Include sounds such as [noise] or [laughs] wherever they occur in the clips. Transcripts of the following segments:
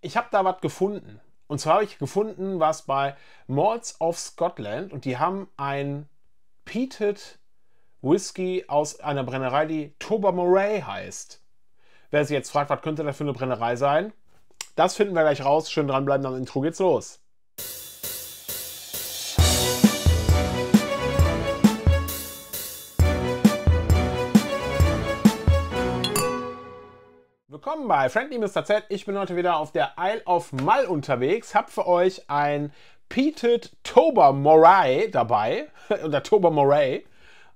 ich habe da was gefunden. Und zwar habe ich gefunden, was bei Malls of Scotland und die haben ein Peated Whisky aus einer Brennerei, die Toba Moray heißt. Wer sich jetzt fragt, was könnte das für eine Brennerei sein? Das finden wir gleich raus. Schön dranbleiben, am Intro geht's los. willkommen bei Friendly Mr. Z. Ich bin heute wieder auf der Isle of Mal unterwegs, hab für euch ein Peated Toba Moray dabei, [laughs] oder Toba Moray.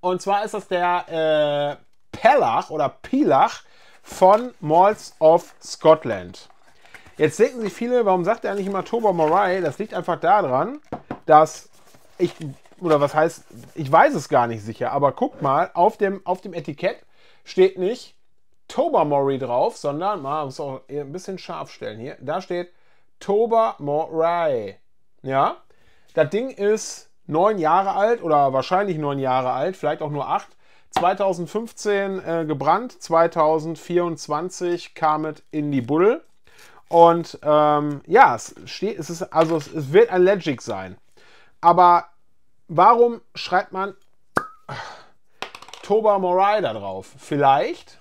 Und zwar ist das der äh, Pellach oder Pilach von Malls of Scotland. Jetzt denken sich viele, warum sagt er nicht immer Toba Moray? Das liegt einfach daran, dass ich, oder was heißt, ich weiß es gar nicht sicher, aber guckt mal, auf dem, auf dem Etikett steht nicht Tobermory drauf, sondern man muss auch ein bisschen scharf stellen hier. Da steht Tobermory. Ja, das Ding ist neun Jahre alt oder wahrscheinlich neun Jahre alt, vielleicht auch nur acht. 2015 äh, gebrannt, 2024 kam es in die Buddel. Und ähm, ja, es, steht, es, ist, also es, es wird ein Legic sein. Aber warum schreibt man Toba Morai da drauf? Vielleicht,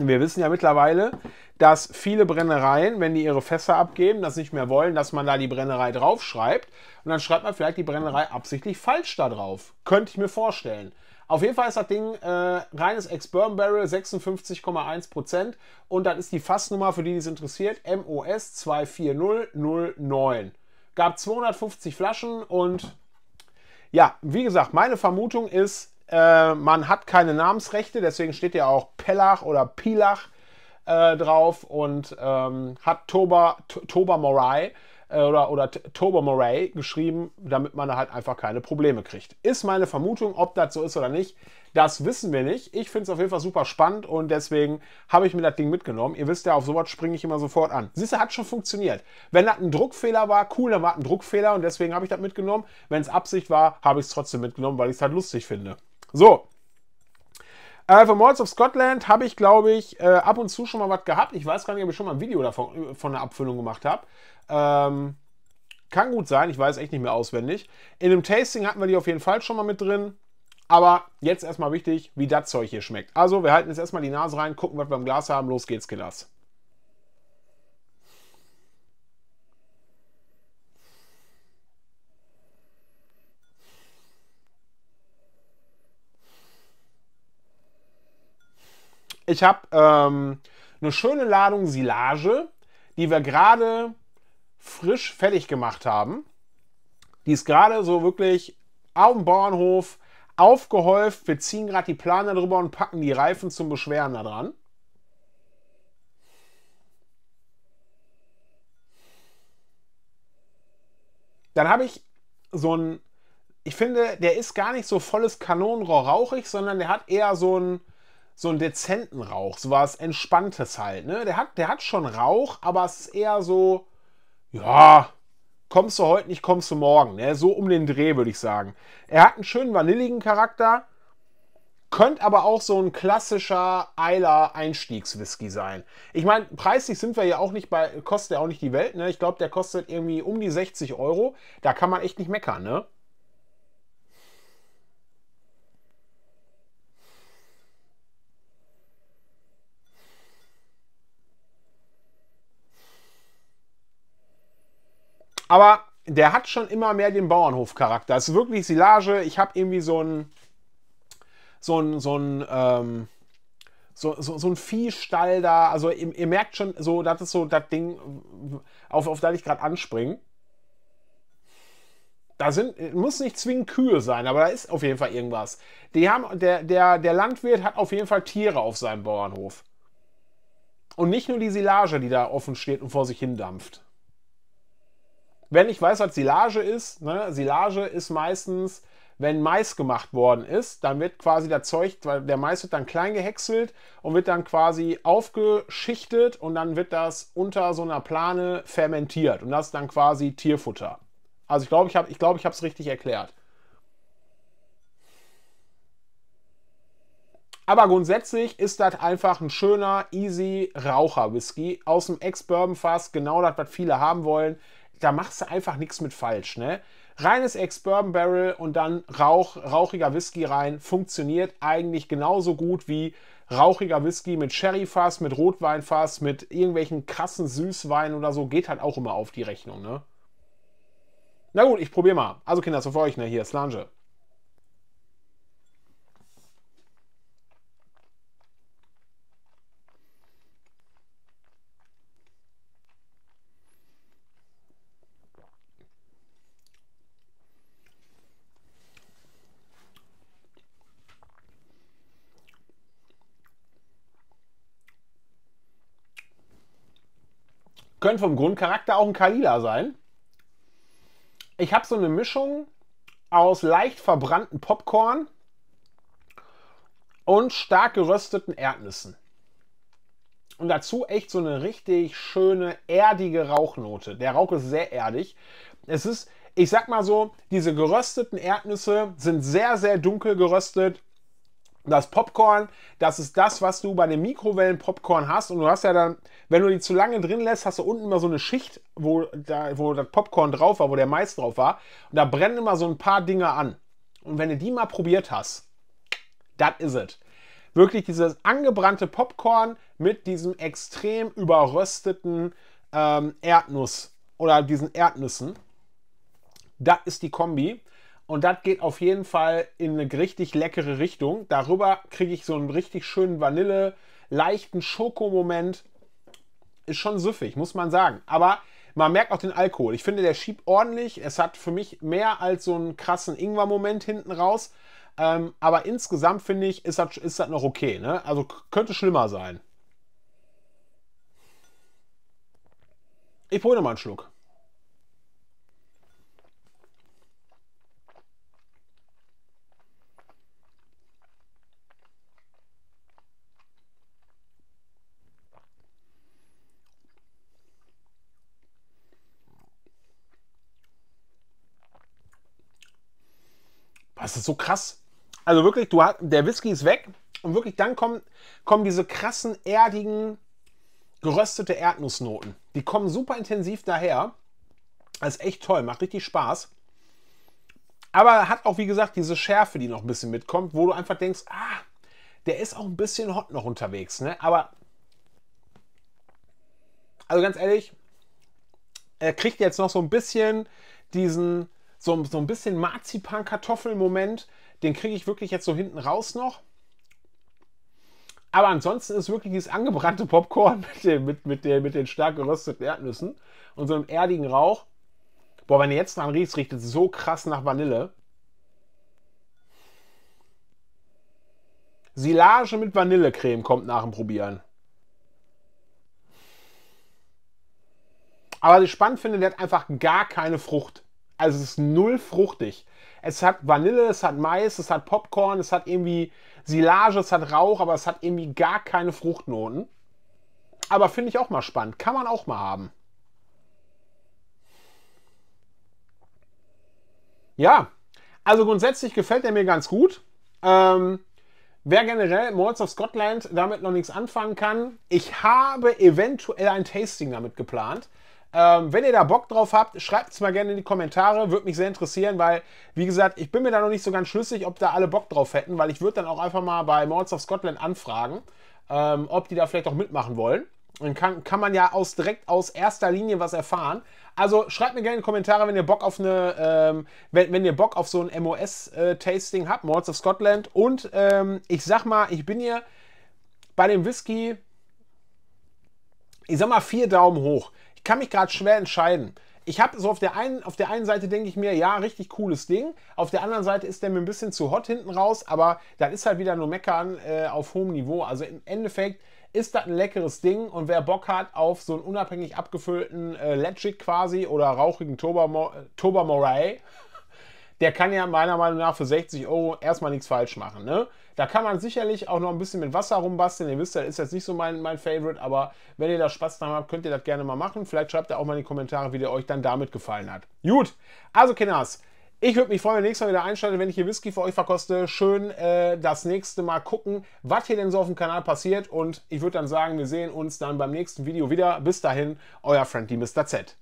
wir wissen ja mittlerweile, dass viele Brennereien, wenn die ihre Fässer abgeben, das nicht mehr wollen, dass man da die Brennerei draufschreibt. Und dann schreibt man vielleicht die Brennerei absichtlich falsch da drauf. Könnte ich mir vorstellen. Auf jeden Fall ist das Ding äh, reines Ex-Burn Barrel 56,1% und das ist die Fassnummer, für die es interessiert, MOS 24009. Gab 250 Flaschen und ja, wie gesagt, meine Vermutung ist, äh, man hat keine Namensrechte, deswegen steht ja auch Pellach oder Pilach äh, drauf und ähm, hat Toba, Toba Morai äh, oder, oder Toba Moray geschrieben, damit man halt einfach keine Probleme kriegt. Ist meine Vermutung, ob das so ist oder nicht, das wissen wir nicht. Ich finde es auf jeden Fall super spannend und deswegen habe ich mir das Ding mitgenommen. Ihr wisst ja, auf sowas springe ich immer sofort an. Siehst du, hat schon funktioniert. Wenn das ein Druckfehler war, cool, dann war das ein Druckfehler und deswegen habe ich das mitgenommen. Wenn es Absicht war, habe ich es trotzdem mitgenommen, weil ich es halt lustig finde. So. Äh, von Malls of Scotland habe ich, glaube ich, äh, ab und zu schon mal was gehabt. Ich weiß gar nicht, ob ich schon mal ein Video davon äh, von der Abfüllung gemacht habe. Ähm, kann gut sein, ich weiß echt nicht mehr auswendig. In dem Tasting hatten wir die auf jeden Fall schon mal mit drin. Aber jetzt erstmal wichtig, wie das Zeug hier schmeckt. Also, wir halten jetzt erstmal die Nase rein, gucken, was wir im Glas haben. Los geht's, Killers. Ich habe ähm, eine schöne Ladung Silage, die wir gerade frisch fertig gemacht haben. Die ist gerade so wirklich auf dem Bauernhof aufgehäuft. Wir ziehen gerade die Plane drüber und packen die Reifen zum Beschweren da dran. Dann habe ich so ein, ich finde, der ist gar nicht so volles Kanonenrohr rauchig, sondern der hat eher so ein so einen dezenten Rauch, so was Entspanntes halt. Ne? Der, hat, der hat schon Rauch, aber es ist eher so, ja, kommst du heute nicht, kommst du morgen. Ne? So um den Dreh, würde ich sagen. Er hat einen schönen vanilligen Charakter, könnte aber auch so ein klassischer Eiler Einstiegswhisky sein. Ich meine, preislich sind wir ja auch nicht bei, kostet ja auch nicht die Welt. Ne? Ich glaube, der kostet irgendwie um die 60 Euro. Da kann man echt nicht meckern, ne? Aber der hat schon immer mehr den Bauernhof-Charakter. Es ist wirklich Silage. Ich habe irgendwie so ein so ein so ein ähm, so, so, so ein Viehstall da. Also ihr, ihr, merkt schon, so das ist so das Ding, auf, auf das ich gerade anspringe. Da sind, muss nicht zwingend Kühe sein, aber da ist auf jeden Fall irgendwas. Die haben, der, der, der Landwirt hat auf jeden Fall Tiere auf seinem Bauernhof. Und nicht nur die Silage, die da offen steht und vor sich hin dampft wenn ich weiß, was Silage ist, ne? Silage ist meistens, wenn Mais gemacht worden ist, dann wird quasi das Zeug, weil der Mais wird dann klein gehäckselt und wird dann quasi aufgeschichtet und dann wird das unter so einer Plane fermentiert und das ist dann quasi Tierfutter. Also ich glaube, ich habe es ich glaub, ich richtig erklärt. Aber grundsätzlich ist das einfach ein schöner, easy Raucher-Whisky aus dem Ex-Bourbon-Fass. Genau das, was viele haben wollen. Da machst du einfach nichts mit falsch. Ne? Reines Ex-Bourbon-Barrel und dann Rauch, rauchiger Whisky rein. Funktioniert eigentlich genauso gut wie rauchiger Whisky mit Sherry-Fass, mit Rotwein-Fass, mit irgendwelchen krassen Süßweinen oder so. Geht halt auch immer auf die Rechnung. Ne? Na gut, ich probiere mal. Also Kinder, so für euch, ne? Hier, ist Lange. Könnte vom Grundcharakter auch ein Kalila sein. Ich habe so eine Mischung aus leicht verbrannten Popcorn und stark gerösteten Erdnüssen. Und dazu echt so eine richtig schöne, erdige Rauchnote. Der Rauch ist sehr erdig. Es ist, ich sag mal so, diese gerösteten Erdnüsse sind sehr, sehr dunkel geröstet das Popcorn, das ist das, was du bei dem Mikrowellen-Popcorn hast. Und du hast ja dann, wenn du die zu lange drin lässt, hast du unten immer so eine Schicht, wo, da, wo das Popcorn drauf war, wo der Mais drauf war. Und da brennen immer so ein paar Dinge an. Und wenn du die mal probiert hast, das ist es. Wirklich dieses angebrannte Popcorn mit diesem extrem überrösteten ähm, Erdnuss oder diesen Erdnüssen. Das ist die Kombi. Und das geht auf jeden Fall in eine richtig leckere Richtung. Darüber kriege ich so einen richtig schönen Vanille, leichten Schokomoment. Ist schon süffig, muss man sagen. Aber man merkt auch den Alkohol. Ich finde, der schiebt ordentlich. Es hat für mich mehr als so einen krassen Ingwer-Moment hinten raus. Ähm, aber insgesamt finde ich, ist das, ist das noch okay. Ne? Also könnte schlimmer sein. Ich hole nochmal einen Schluck. Das ist so krass. Also wirklich, du hast, der Whisky ist weg und wirklich dann kommen, kommen diese krassen, erdigen, geröstete Erdnussnoten. Die kommen super intensiv daher. Das ist echt toll, macht richtig Spaß. Aber hat auch, wie gesagt, diese Schärfe, die noch ein bisschen mitkommt, wo du einfach denkst, ah, der ist auch ein bisschen hot noch unterwegs. Ne? Aber, also ganz ehrlich, er kriegt jetzt noch so ein bisschen diesen so, so ein bisschen Marzipan-Kartoffel-Moment, den kriege ich wirklich jetzt so hinten raus noch. Aber ansonsten ist wirklich dieses angebrannte Popcorn [laughs] mit, den, mit, mit, der, mit den stark gerösteten Erdnüssen und so einem erdigen Rauch. Boah, wenn ihr jetzt dran riecht, riecht es so krass nach Vanille. Silage mit Vanillecreme kommt nach dem Probieren. Aber was ich spannend finde, der hat einfach gar keine Frucht. Also es ist null fruchtig. Es hat Vanille, es hat Mais, es hat Popcorn, es hat irgendwie Silage, es hat Rauch, aber es hat irgendwie gar keine Fruchtnoten. Aber finde ich auch mal spannend. Kann man auch mal haben. Ja, also grundsätzlich gefällt er mir ganz gut. Ähm, wer generell Malls of Scotland damit noch nichts anfangen kann, ich habe eventuell ein Tasting damit geplant. Ähm, wenn ihr da Bock drauf habt, schreibt es mal gerne in die Kommentare. Würde mich sehr interessieren, weil, wie gesagt, ich bin mir da noch nicht so ganz schlüssig, ob da alle Bock drauf hätten, weil ich würde dann auch einfach mal bei Mords of Scotland anfragen, ähm, ob die da vielleicht auch mitmachen wollen. Dann kann, kann man ja aus, direkt aus erster Linie was erfahren. Also schreibt mir gerne in die Kommentare, wenn ihr Bock auf eine, ähm, wenn, wenn ihr Bock auf so ein MOS-Tasting äh, habt, Mords of Scotland. Und ähm, ich sag mal, ich bin hier bei dem Whisky, ich sag mal, vier Daumen hoch kann mich gerade schwer entscheiden. Ich habe so auf der einen, auf der einen Seite denke ich mir, ja, richtig cooles Ding. Auf der anderen Seite ist der mir ein bisschen zu hot hinten raus, aber dann ist halt wieder nur Meckern äh, auf hohem Niveau. Also im Endeffekt ist das ein leckeres Ding und wer Bock hat auf so einen unabhängig abgefüllten äh, Legic quasi oder rauchigen Toba, Mo Toba Moray, der kann ja meiner Meinung nach für 60 Euro erstmal nichts falsch machen. Ne? Da kann man sicherlich auch noch ein bisschen mit Wasser rumbasteln. Ihr wisst, das ist jetzt nicht so mein, mein Favorite, aber wenn ihr da Spaß dran habt, könnt ihr das gerne mal machen. Vielleicht schreibt ihr auch mal in die Kommentare, wie der euch dann damit gefallen hat. Gut, also Kinders, ich würde mich freuen, wenn ihr nächstes Mal wieder einschaltet, wenn ich hier Whisky für euch verkoste. Schön äh, das nächste Mal gucken, was hier denn so auf dem Kanal passiert. Und ich würde dann sagen, wir sehen uns dann beim nächsten Video wieder. Bis dahin, euer Friendly Mr. Z.